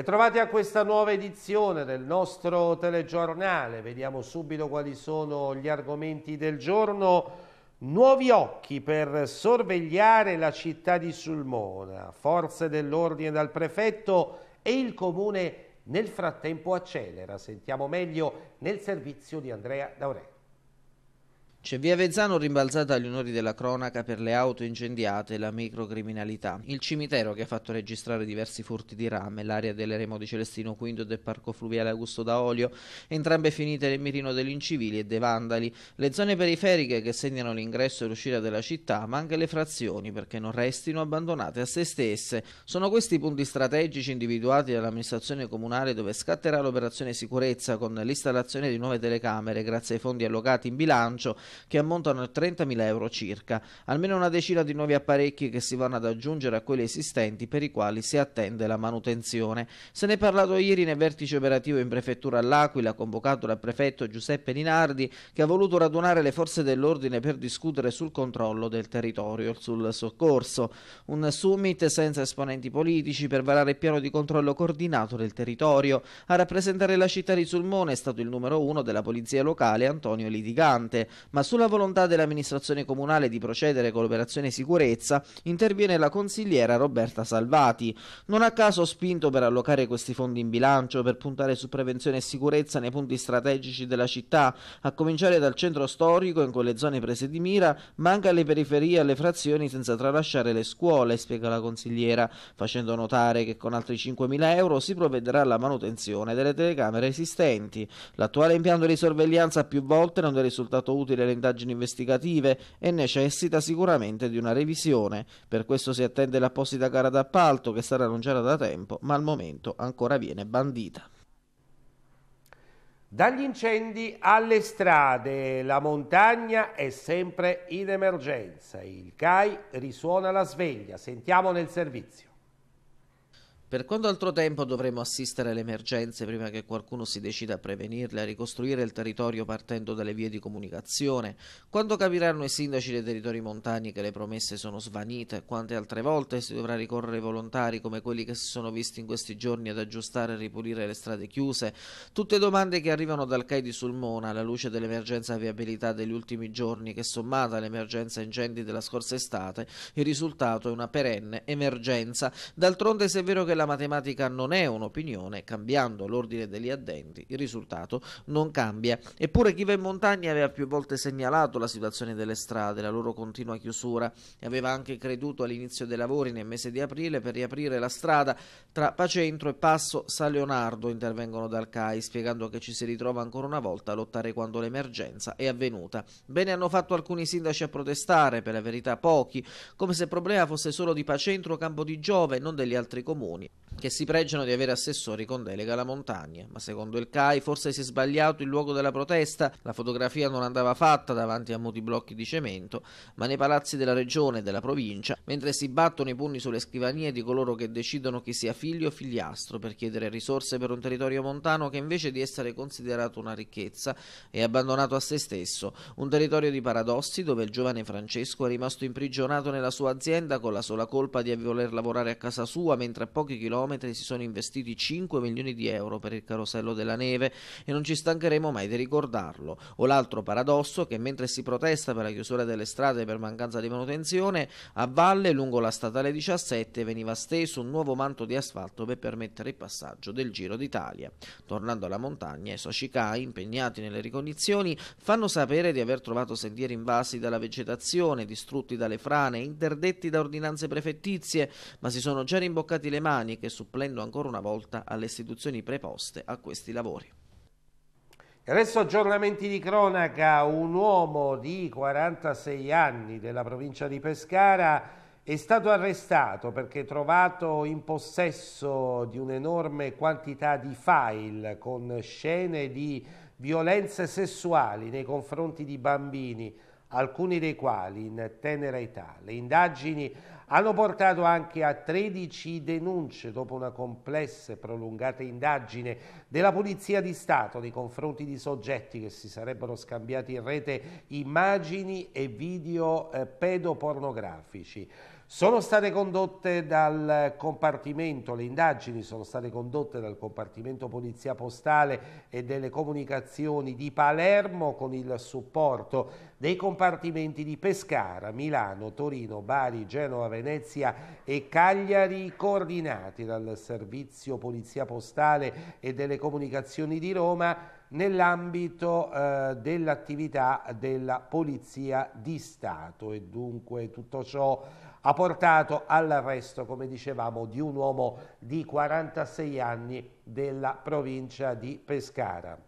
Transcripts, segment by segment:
Ritrovati a questa nuova edizione del nostro telegiornale, vediamo subito quali sono gli argomenti del giorno. Nuovi occhi per sorvegliare la città di Sulmona, forze dell'ordine dal prefetto e il comune nel frattempo accelera. Sentiamo meglio nel servizio di Andrea D'Aurelio. C'è via Vezzano rimbalzata agli onori della cronaca per le auto incendiate e la microcriminalità. Il cimitero che ha fatto registrare diversi furti di rame, l'area dell'eremo di Celestino V e del parco fluviale Augusto Daolio, entrambe finite nel mirino degli incivili e dei vandali, le zone periferiche che segnano l'ingresso e l'uscita della città, ma anche le frazioni perché non restino abbandonate a se stesse. Sono questi i punti strategici individuati dall'amministrazione comunale dove scatterà l'operazione sicurezza con l'installazione di nuove telecamere grazie ai fondi allocati in bilancio che ammontano a 30.000 euro circa, almeno una decina di nuovi apparecchi che si vanno ad aggiungere a quelli esistenti per i quali si attende la manutenzione. Se ne è parlato ieri nel vertice operativo in prefettura all'Aquila, convocato dal prefetto Giuseppe Ninardi, che ha voluto radunare le forze dell'ordine per discutere sul controllo del territorio, sul soccorso. Un summit senza esponenti politici per varare il piano di controllo coordinato del territorio. A rappresentare la città di Sulmone è stato il numero uno della polizia locale Antonio Litigante, ma ma sulla volontà dell'amministrazione comunale di procedere con l'operazione sicurezza interviene la consigliera Roberta Salvati. Non a caso ho spinto per allocare questi fondi in bilancio per puntare su prevenzione e sicurezza nei punti strategici della città, a cominciare dal centro storico in quelle zone prese di mira, ma anche alle periferie e alle frazioni senza tralasciare le scuole, spiega la consigliera, facendo notare che con altri 5.000 euro si provvederà alla manutenzione delle telecamere esistenti. L'attuale impianto di sorveglianza più volte non è risultato utile le indagini investigative e necessita sicuramente di una revisione. Per questo si attende l'apposita gara d'appalto che sarà annunciata da tempo, ma al momento ancora viene bandita. Dagli incendi alle strade, la montagna è sempre in emergenza. Il CAI risuona la sveglia. Sentiamo nel servizio. Per quanto altro tempo dovremo assistere alle emergenze prima che qualcuno si decida a prevenirle, a ricostruire il territorio partendo dalle vie di comunicazione? Quando capiranno i sindaci dei territori montani che le promesse sono svanite? Quante altre volte si dovrà ricorrere ai volontari come quelli che si sono visti in questi giorni ad aggiustare e ripulire le strade chiuse? Tutte domande che arrivano dal CAI di Sulmona alla luce dell'emergenza viabilità degli ultimi giorni che sommata all'emergenza incendi della scorsa estate, il risultato è una perenne emergenza. D'altronde se è vero che la la matematica non è un'opinione, cambiando l'ordine degli addenti il risultato non cambia. Eppure chi va in montagna aveva più volte segnalato la situazione delle strade, la loro continua chiusura e aveva anche creduto all'inizio dei lavori nel mese di aprile per riaprire la strada tra Pacentro e Passo San Leonardo, intervengono dal CAI, spiegando che ci si ritrova ancora una volta a lottare quando l'emergenza è avvenuta. Bene hanno fatto alcuni sindaci a protestare, per la verità pochi, come se il problema fosse solo di Pacentro Campo di Giove non degli altri comuni che si pregiano di avere assessori con delega alla montagna. Ma secondo il CAI forse si è sbagliato il luogo della protesta, la fotografia non andava fatta davanti a muti blocchi di cemento, ma nei palazzi della regione e della provincia, mentre si battono i pugni sulle scrivanie di coloro che decidono chi sia figlio o figliastro per chiedere risorse per un territorio montano che invece di essere considerato una ricchezza è abbandonato a se stesso, un territorio di paradossi dove il giovane Francesco è rimasto imprigionato nella sua azienda con la sola colpa di voler lavorare a casa sua mentre a pochi km si sono investiti 5 milioni di euro per il carosello della neve e non ci stancheremo mai di ricordarlo. O l'altro paradosso che mentre si protesta per la chiusura delle strade per mancanza di manutenzione, a valle lungo la statale 17 veniva steso un nuovo manto di asfalto per permettere il passaggio del Giro d'Italia. Tornando alla montagna, i Soshikai, impegnati nelle ricognizioni, fanno sapere di aver trovato sentieri invasi dalla vegetazione, distrutti dalle frane, interdetti da ordinanze prefettizie, ma si sono già rimboccati le mani Romani che supplendo ancora una volta alle istituzioni preposte a questi lavori. adesso aggiornamenti di cronaca, un uomo di 46 anni della provincia di Pescara è stato arrestato perché trovato in possesso di un'enorme quantità di file con scene di violenze sessuali nei confronti di bambini alcuni dei quali in tenera età. Le indagini hanno portato anche a 13 denunce dopo una complessa e prolungata indagine della Polizia di Stato nei confronti di soggetti che si sarebbero scambiati in rete immagini e video eh, pedopornografici. Sono state condotte dal compartimento, le indagini sono state condotte dal compartimento Polizia Postale e delle Comunicazioni di Palermo con il supporto dei compartimenti di Pescara, Milano, Torino, Bari, Genova, Venezia e Cagliari, coordinati dal servizio Polizia Postale e delle Comunicazioni di Roma nell'ambito eh, dell'attività della Polizia di Stato e dunque tutto ciò ha portato all'arresto, come dicevamo, di un uomo di 46 anni della provincia di Pescara.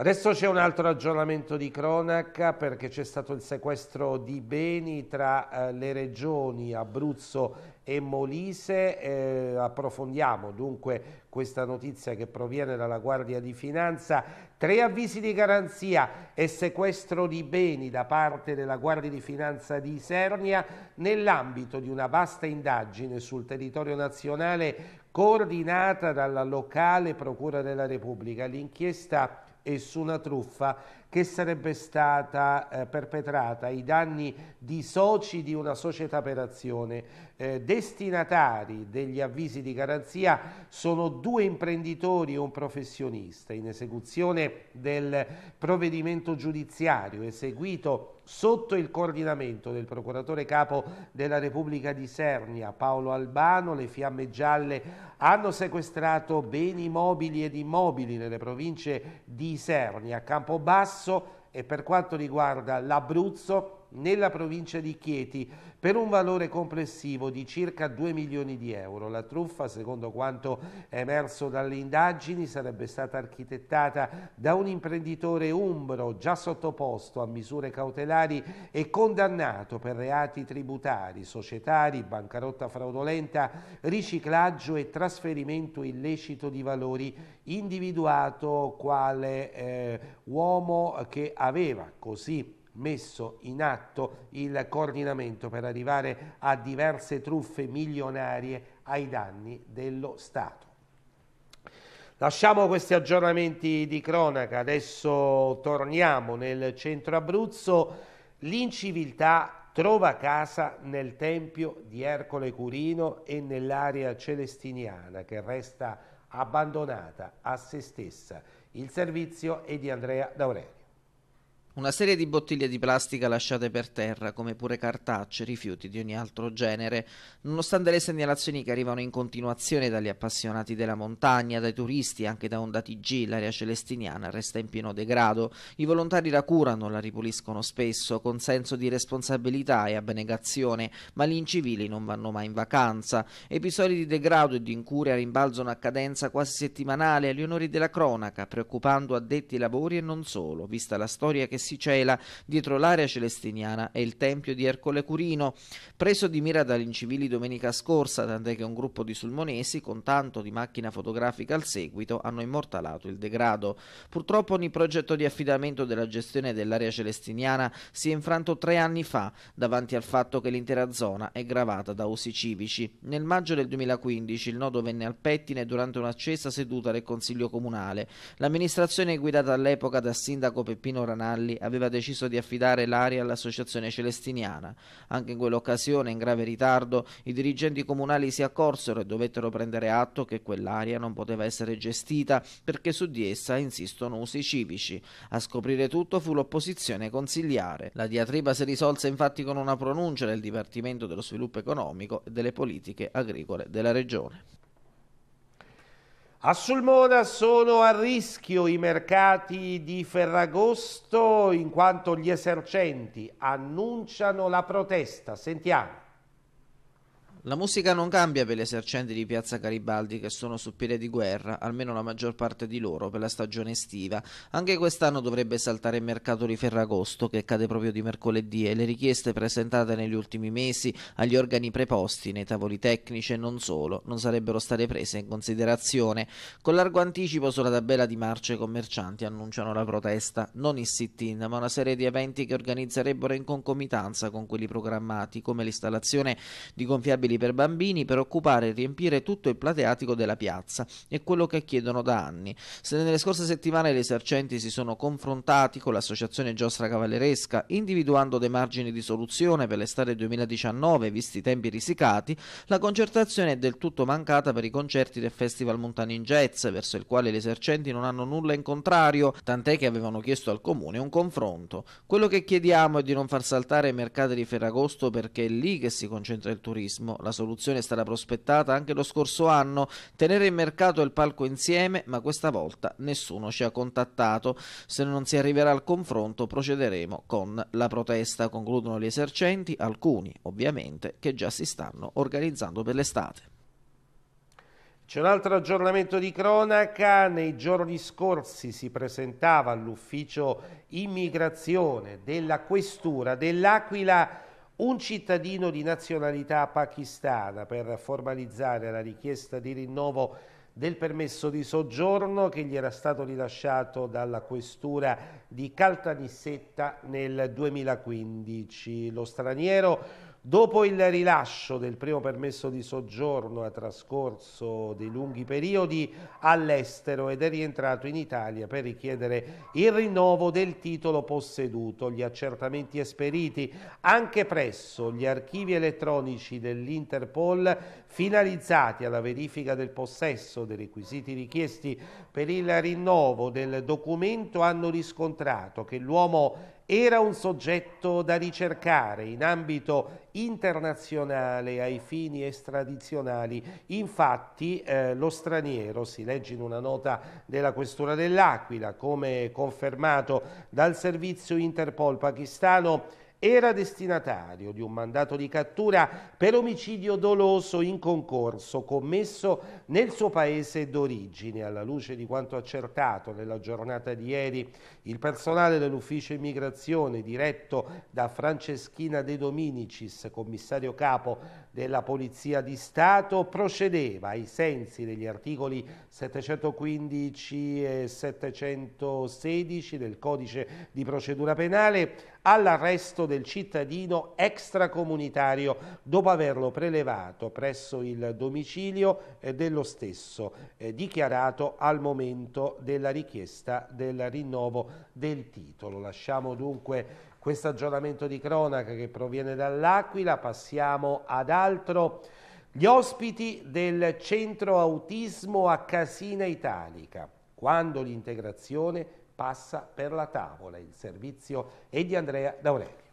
Adesso c'è un altro aggiornamento di cronaca perché c'è stato il sequestro di beni tra eh, le regioni Abruzzo e Molise. Eh, approfondiamo dunque questa notizia che proviene dalla Guardia di Finanza. Tre avvisi di garanzia e sequestro di beni da parte della Guardia di Finanza di Isernia nell'ambito di una vasta indagine sul territorio nazionale coordinata dalla locale Procura della Repubblica. L'inchiesta e su una truffa che sarebbe stata eh, perpetrata ai danni di soci di una società per azione. Eh, destinatari degli avvisi di garanzia sono due imprenditori e un professionista in esecuzione del provvedimento giudiziario eseguito sotto il coordinamento del procuratore capo della Repubblica di Sernia, Paolo Albano, le fiamme gialle hanno sequestrato beni mobili ed immobili nelle province di Sernia, Campobasso e per quanto riguarda l'Abruzzo nella provincia di Chieti per un valore complessivo di circa 2 milioni di euro. La truffa, secondo quanto emerso dalle indagini, sarebbe stata architettata da un imprenditore umbro già sottoposto a misure cautelari e condannato per reati tributari, societari, bancarotta fraudolenta, riciclaggio e trasferimento illecito di valori individuato quale eh, uomo che aveva così messo in atto il coordinamento per arrivare a diverse truffe milionarie ai danni dello Stato. Lasciamo questi aggiornamenti di cronaca, adesso torniamo nel centro Abruzzo. L'inciviltà trova casa nel tempio di Ercole Curino e nell'area celestiniana che resta abbandonata a se stessa. Il servizio è di Andrea D'Aurelio. Una serie di bottiglie di plastica lasciate per terra, come pure cartacce, rifiuti di ogni altro genere, nonostante le segnalazioni che arrivano in continuazione dagli appassionati della montagna, dai turisti, anche da Onda TG, l'area celestiniana resta in pieno degrado. I volontari la curano, la ripuliscono spesso, con senso di responsabilità e abnegazione, ma gli incivili non vanno mai in vacanza. Episodi di degrado e di incuria rimbalzano a cadenza quasi settimanale agli onori della cronaca, preoccupando addetti ai lavori e non solo, vista la storia che si si cela dietro l'area celestiniana e il tempio di Ercole Curino, preso di mira dagli incivili domenica scorsa, tant'è che un gruppo di sulmonesi, con tanto di macchina fotografica al seguito, hanno immortalato il degrado. Purtroppo ogni progetto di affidamento della gestione dell'area celestiniana si è infranto tre anni fa, davanti al fatto che l'intera zona è gravata da usi civici. Nel maggio del 2015 il nodo venne al pettine durante un'accesa seduta del Consiglio Comunale. L'amministrazione guidata all'epoca dal sindaco Peppino Ranalli Galli aveva deciso di affidare l'area all'associazione celestiniana. Anche in quell'occasione, in grave ritardo, i dirigenti comunali si accorsero e dovettero prendere atto che quell'area non poteva essere gestita perché su di essa insistono usi civici. A scoprire tutto fu l'opposizione consigliare. La diatriba si risolse infatti con una pronuncia del Dipartimento dello Sviluppo Economico e delle Politiche Agricole della Regione. A Sulmona sono a rischio i mercati di Ferragosto in quanto gli esercenti annunciano la protesta. Sentiamo. La musica non cambia per gli esercenti di Piazza Garibaldi che sono su piede di guerra, almeno la maggior parte di loro, per la stagione estiva. Anche quest'anno dovrebbe saltare il mercato di Ferragosto, che cade proprio di mercoledì, e le richieste presentate negli ultimi mesi agli organi preposti, nei tavoli tecnici e non solo, non sarebbero state prese in considerazione. Con largo anticipo sulla tabella di marce i commercianti annunciano la protesta, non il sit-in, ma una serie di eventi che organizzerebbero in concomitanza con quelli programmati, come l'installazione di gonfiabili disponibili per bambini per occupare e riempire tutto il plateatico della piazza. È quello che chiedono da anni. Se nelle scorse settimane gli esercenti si sono confrontati con l'associazione Giostra Cavalleresca, individuando dei margini di soluzione per l'estate 2019, visti i tempi risicati, la concertazione è del tutto mancata per i concerti del Festival Montani in Jazz, verso il quale gli esercenti non hanno nulla in contrario, tant'è che avevano chiesto al comune un confronto. Quello che chiediamo è di non far saltare i mercati di Ferragosto perché è lì che si concentra il turismo la soluzione è stata prospettata anche lo scorso anno, tenere in mercato e il palco insieme, ma questa volta nessuno ci ha contattato. Se non si arriverà al confronto procederemo con la protesta, concludono gli esercenti, alcuni ovviamente che già si stanno organizzando per l'estate. C'è un altro aggiornamento di cronaca, nei giorni scorsi si presentava all'ufficio immigrazione della Questura dell'Aquila un cittadino di nazionalità pakistana per formalizzare la richiesta di rinnovo del permesso di soggiorno che gli era stato rilasciato dalla questura di Caltanissetta nel 2015. Lo straniero Dopo il rilascio del primo permesso di soggiorno ha trascorso dei lunghi periodi all'estero ed è rientrato in Italia per richiedere il rinnovo del titolo posseduto. Gli accertamenti esperiti anche presso gli archivi elettronici dell'Interpol finalizzati alla verifica del possesso dei requisiti richiesti per il rinnovo del documento hanno riscontrato che l'uomo era un soggetto da ricercare in ambito internazionale ai fini estradizionali. Infatti eh, lo straniero, si legge in una nota della Questura dell'Aquila, come confermato dal servizio Interpol pakistano, era destinatario di un mandato di cattura per omicidio doloso in concorso commesso nel suo paese d'origine. Alla luce di quanto accertato nella giornata di ieri, il personale dell'ufficio immigrazione diretto da Franceschina De Dominicis, commissario capo della Polizia di Stato procedeva ai sensi degli articoli 715 e 716 del codice di procedura penale all'arresto del cittadino extracomunitario dopo averlo prelevato presso il domicilio eh, dello stesso, eh, dichiarato al momento della richiesta del rinnovo del titolo. Lasciamo dunque questo aggiornamento di cronaca che proviene dall'Aquila, passiamo ad altro. Gli ospiti del centro autismo a Casina Italica, quando l'integrazione passa per la tavola. Il servizio è di Andrea D'Aurelio.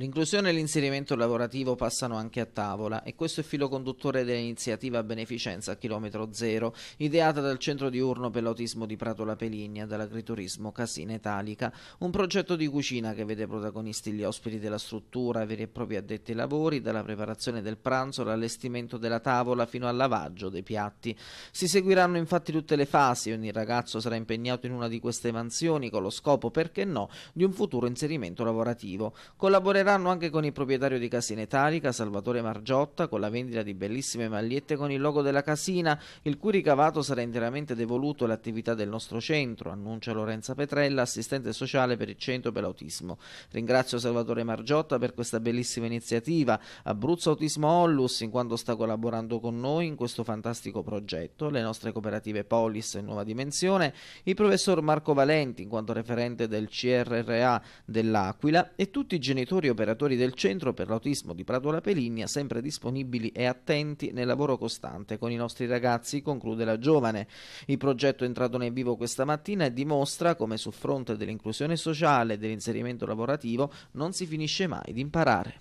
L'inclusione e l'inserimento lavorativo passano anche a tavola e questo è il filo conduttore dell'iniziativa Beneficenza a chilometro zero, ideata dal Centro Diurno per l'Autismo di Prato La Peligna dall'agriturismo Casina Italica, un progetto di cucina che vede protagonisti gli ospiti della struttura, veri e propri addetti ai lavori, dalla preparazione del pranzo all'allestimento della tavola fino al lavaggio dei piatti. Si seguiranno infatti tutte le fasi, ogni ragazzo sarà impegnato in una di queste mansioni con lo scopo, perché no, di un futuro inserimento lavorativo. Collaborerà Continueranno anche con il proprietario di Casina Italica, Salvatore Margiotta, con la vendita di bellissime magliette con il logo della casina, il cui ricavato sarà interamente devoluto all'attività del nostro centro, annuncia Lorenza Petrella, assistente sociale per il Centro per l'Autismo. Ringrazio Salvatore Margiotta per questa bellissima iniziativa, Abruzzo Autismo Ollus, in quanto sta collaborando con noi in questo fantastico progetto, le nostre cooperative Polis e Nuova Dimensione, il professor Marco Valenti, in quanto referente del CRRA dell'Aquila, e tutti i genitori o operatori del Centro per l'Autismo di Prato La Peligna, sempre disponibili e attenti nel lavoro costante con i nostri ragazzi, conclude la giovane. Il progetto è entrato nel vivo questa mattina e dimostra come sul fronte dell'inclusione sociale e dell'inserimento lavorativo non si finisce mai di imparare.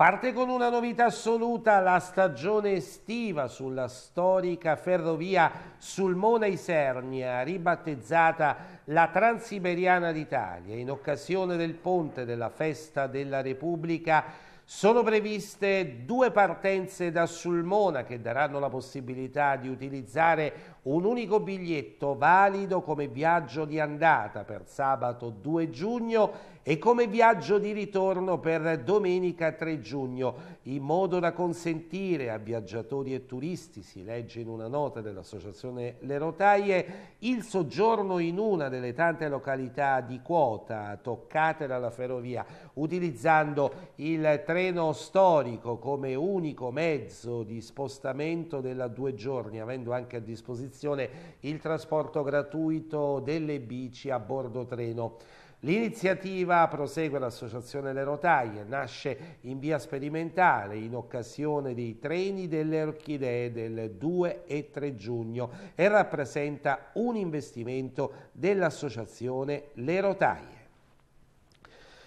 Parte con una novità assoluta la stagione estiva sulla storica ferrovia Sulmona-Isernia, ribattezzata la Transiberiana d'Italia. In occasione del ponte della Festa della Repubblica sono previste due partenze da Sulmona che daranno la possibilità di utilizzare un unico biglietto valido come viaggio di andata per sabato 2 giugno e come viaggio di ritorno per domenica 3 giugno, in modo da consentire a viaggiatori e turisti, si legge in una nota dell'Associazione Le Rotaie, il soggiorno in una delle tante località di quota toccate dalla ferrovia, utilizzando il treno storico come unico mezzo di spostamento della due giorni, avendo anche a disposizione il trasporto gratuito delle bici a bordo treno. L'iniziativa prosegue l'associazione Le Rotaie, nasce in via sperimentale in occasione dei treni delle orchidee del 2 e 3 giugno e rappresenta un investimento dell'associazione Le Rotaie.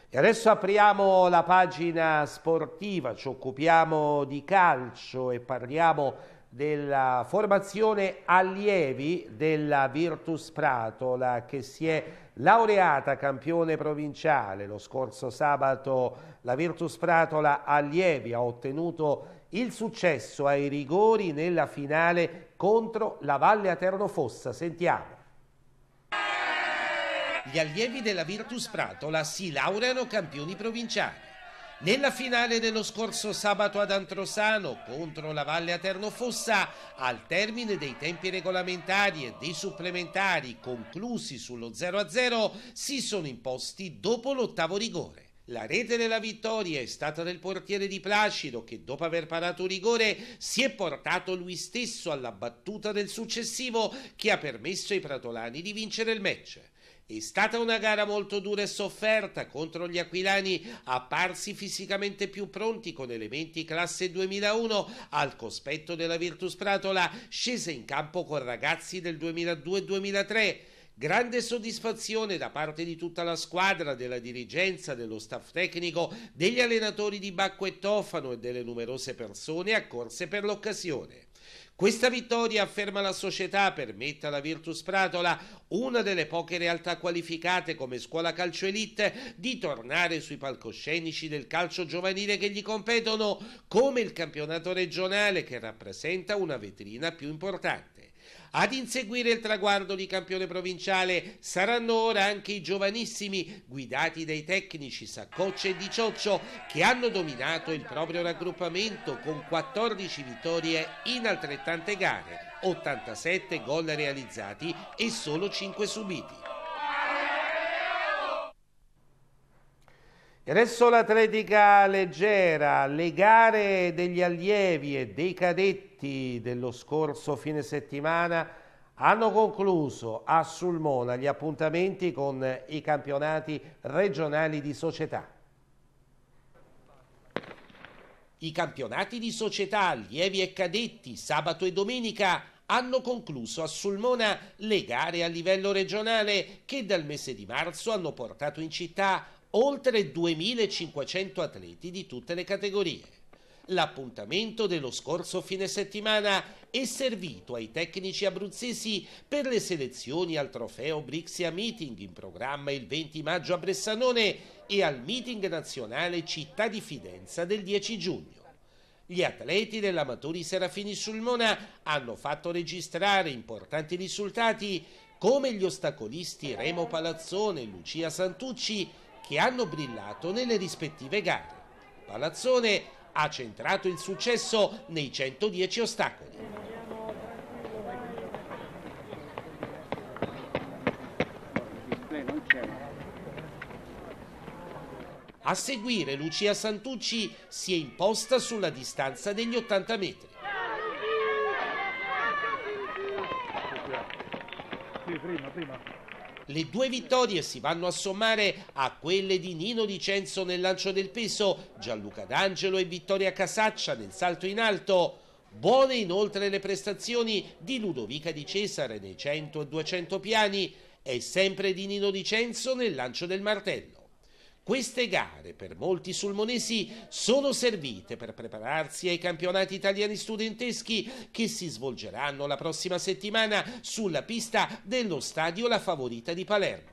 E adesso apriamo la pagina sportiva, ci occupiamo di calcio e parliamo della formazione allievi della Virtus Pratola che si è laureata campione provinciale. Lo scorso sabato la Virtus Pratola allievi ha ottenuto il successo ai rigori nella finale contro la Valle Aterno Fossa. Sentiamo. Gli allievi della Virtus Pratola si laureano campioni provinciali. Nella finale dello scorso sabato ad Antrosano contro la Valle Aternofossa, al termine dei tempi regolamentari e dei supplementari conclusi sullo 0-0, si sono imposti dopo l'ottavo rigore. La rete della vittoria è stata del portiere di Placido che dopo aver parato rigore si è portato lui stesso alla battuta del successivo che ha permesso ai pratolani di vincere il match. È stata una gara molto dura e sofferta contro gli aquilani apparsi fisicamente più pronti con elementi classe 2001 al cospetto della Virtus Pratola scese in campo con ragazzi del 2002-2003. Grande soddisfazione da parte di tutta la squadra, della dirigenza, dello staff tecnico, degli allenatori di Bacco e Tofano e delle numerose persone accorse per l'occasione. Questa vittoria, afferma la società, permette alla Virtus Pratola, una delle poche realtà qualificate come scuola calcio elite, di tornare sui palcoscenici del calcio giovanile che gli competono, come il campionato regionale che rappresenta una vetrina più importante. Ad inseguire il traguardo di campione provinciale saranno ora anche i giovanissimi, guidati dai tecnici Saccocce e Di Cioccio, che hanno dominato il proprio raggruppamento con 14 vittorie in altrettante gare, 87 gol realizzati e solo 5 subiti. E adesso l'atletica leggera, le gare degli allievi e dei cadetti T dello scorso fine settimana hanno concluso a Sulmona gli appuntamenti con i campionati regionali di società. I campionati di società, allievi e cadetti, sabato e domenica hanno concluso a Sulmona le gare a livello regionale che dal mese di marzo hanno portato in città oltre 2.500 atleti di tutte le categorie. L'appuntamento dello scorso fine settimana è servito ai tecnici abruzzesi per le selezioni al trofeo Brixia Meeting in programma il 20 maggio a Bressanone e al meeting nazionale Città di Fidenza del 10 giugno. Gli atleti dell'Amatori Serafini Sulmona hanno fatto registrare importanti risultati come gli ostacolisti Remo Palazzone e Lucia Santucci che hanno brillato nelle rispettive gare. Palazzone ha centrato il successo nei 110 ostacoli. A seguire Lucia Santucci si è imposta sulla distanza degli 80 metri. Sì, prima, prima. Le due vittorie si vanno a sommare a quelle di Nino Licenzo nel lancio del peso, Gianluca D'Angelo e Vittoria Casaccia nel salto in alto. Buone inoltre le prestazioni di Ludovica Di Cesare nei 100 e 200 piani e sempre di Nino Licenzo nel lancio del martello. Queste gare per molti sulmonesi sono servite per prepararsi ai campionati italiani studenteschi che si svolgeranno la prossima settimana sulla pista dello stadio La Favorita di Palermo.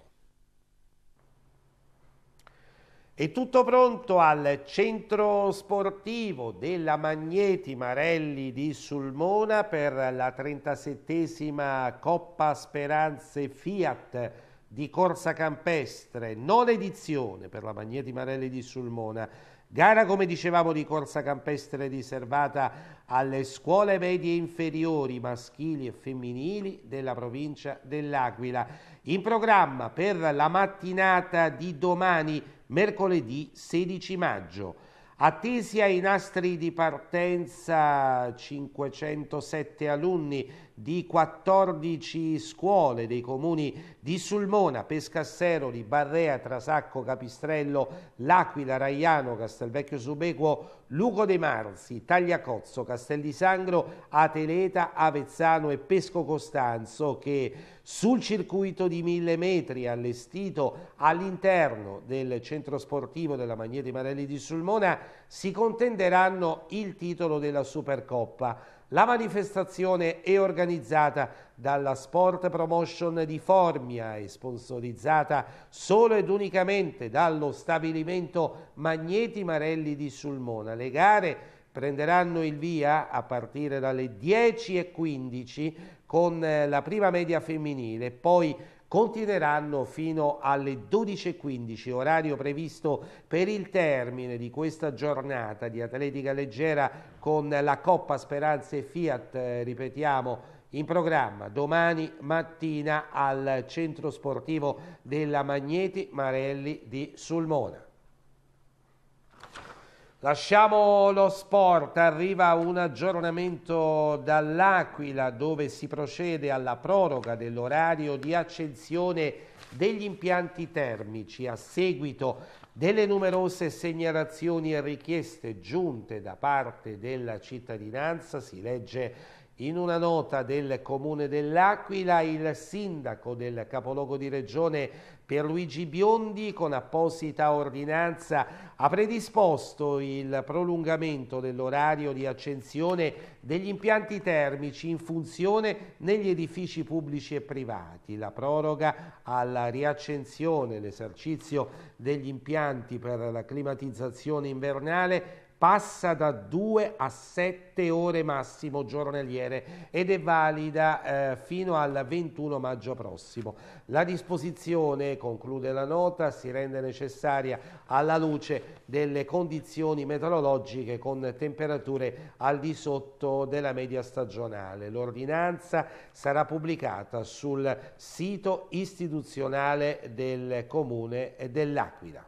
È tutto pronto al centro sportivo della Magneti Marelli di Sulmona per la 37esima Coppa Speranze Fiat di Corsa Campestre, non edizione per la Magneti Marelli di Sulmona. Gara, come dicevamo, di Corsa Campestre riservata alle scuole medie inferiori maschili e femminili della provincia dell'Aquila. In programma per la mattinata di domani, mercoledì 16 maggio. Attesi ai nastri di partenza 507 alunni di 14 scuole dei comuni di Sulmona, Pescasseroli, Barrea, Trasacco, Capistrello, L'Aquila, Raiano, Castelvecchio Subequo, Luco dei Marzi, Tagliacozzo, Castel di Sangro, Ateleta, Avezzano e Pesco Costanzo che sul circuito di mille metri allestito all'interno del centro sportivo della Magnete Marelli di Sulmona si contenderanno il titolo della Supercoppa. La manifestazione è organizzata dalla Sport Promotion di Formia e sponsorizzata solo ed unicamente dallo stabilimento Magneti Marelli di Sulmona. Le gare prenderanno il via a partire dalle 10.15 con eh, la prima media femminile, poi continueranno fino alle 12.15, orario previsto per il termine di questa giornata di atletica leggera con la Coppa Speranze Fiat, eh, ripetiamo, in programma domani mattina al centro sportivo della Magneti Marelli di Sulmona. Lasciamo lo sport, arriva un aggiornamento dall'Aquila dove si procede alla proroga dell'orario di accensione degli impianti termici a seguito delle numerose segnalazioni e richieste giunte da parte della cittadinanza si legge in una nota del comune dell'Aquila, il sindaco del capoluogo di regione Pierluigi Biondi, con apposita ordinanza, ha predisposto il prolungamento dell'orario di accensione degli impianti termici in funzione negli edifici pubblici e privati. La proroga alla riaccensione, l'esercizio degli impianti per la climatizzazione invernale passa da 2 a 7 ore massimo giornaliere ed è valida eh, fino al 21 maggio prossimo. La disposizione, conclude la nota, si rende necessaria alla luce delle condizioni meteorologiche con temperature al di sotto della media stagionale. L'ordinanza sarà pubblicata sul sito istituzionale del Comune dell'Aquila.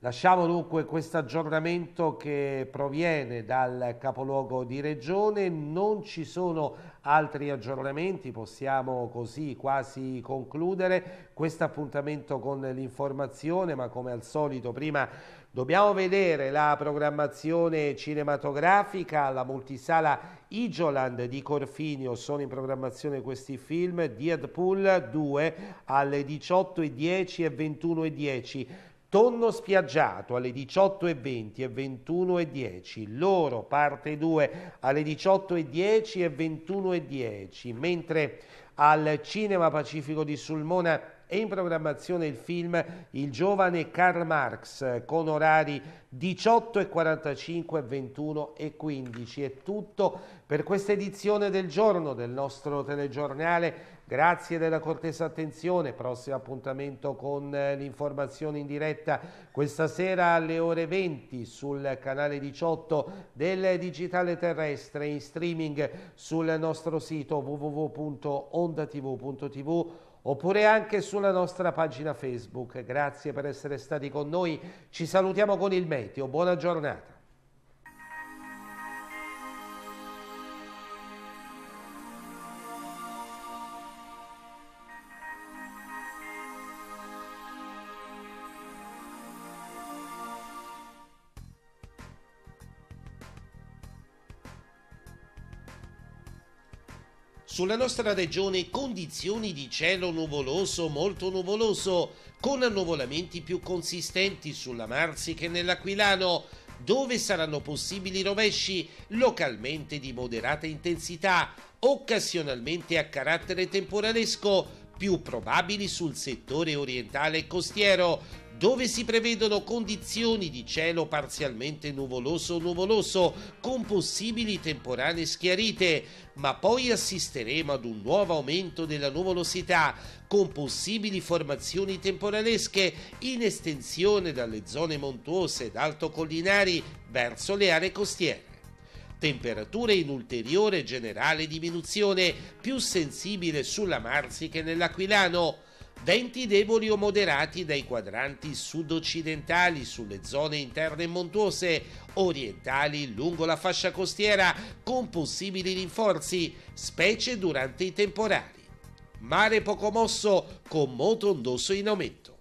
Lasciamo dunque questo aggiornamento che proviene dal capoluogo di regione, non ci sono altri aggiornamenti, possiamo così quasi concludere questo appuntamento con l'informazione, ma come al solito prima dobbiamo vedere la programmazione cinematografica, la multisala Igioland di Corfinio sono in programmazione questi film, Deadpool 2 alle 18.10 e 21.10. Tonno spiaggiato alle 18.20 e 21.10, loro parte 2 alle 18.10 e 21.10, mentre al Cinema Pacifico di Sulmona è in programmazione il film Il giovane Karl Marx con orari 18.45 e 21.15. È tutto per questa edizione del giorno del nostro telegiornale Grazie della cortesa attenzione, prossimo appuntamento con eh, l'informazione in diretta questa sera alle ore 20 sul canale 18 del Digitale Terrestre in streaming sul nostro sito www.ondatv.tv oppure anche sulla nostra pagina Facebook. Grazie per essere stati con noi, ci salutiamo con il meteo, buona giornata. Sulla nostra regione condizioni di cielo nuvoloso, molto nuvoloso, con annuvolamenti più consistenti sulla Marsi che nell'Aquilano, dove saranno possibili rovesci localmente di moderata intensità, occasionalmente a carattere temporalesco, più probabili sul settore orientale e costiero, dove si prevedono condizioni di cielo parzialmente nuvoloso o nuvoloso, con possibili temporanee schiarite, ma poi assisteremo ad un nuovo aumento della nuvolosità, con possibili formazioni temporalesche in estensione dalle zone montuose ed alto collinari verso le aree costiere temperature in ulteriore generale diminuzione, più sensibile sulla Marsi che nell'Aquilano. Venti deboli o moderati dai quadranti sud-occidentali sulle zone interne montuose, orientali lungo la fascia costiera, con possibili rinforzi, specie durante i temporali. Mare poco mosso, con moto ondosso in aumento.